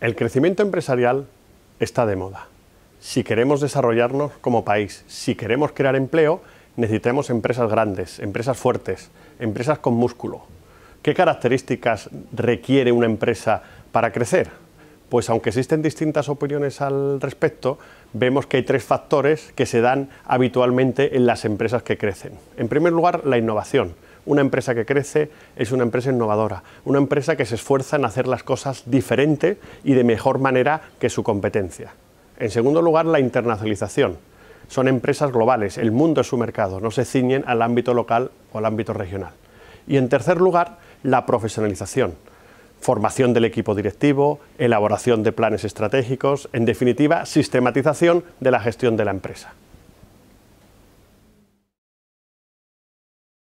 El crecimiento empresarial está de moda. Si queremos desarrollarnos como país, si queremos crear empleo, necesitamos empresas grandes, empresas fuertes, empresas con músculo. ¿Qué características requiere una empresa para crecer? Pues aunque existen distintas opiniones al respecto, vemos que hay tres factores que se dan habitualmente en las empresas que crecen. En primer lugar, la innovación. Una empresa que crece es una empresa innovadora, una empresa que se esfuerza en hacer las cosas diferente y de mejor manera que su competencia. En segundo lugar, la internacionalización. Son empresas globales, el mundo es su mercado, no se ciñen al ámbito local o al ámbito regional. Y en tercer lugar, la profesionalización formación del equipo directivo, elaboración de planes estratégicos, en definitiva, sistematización de la gestión de la empresa.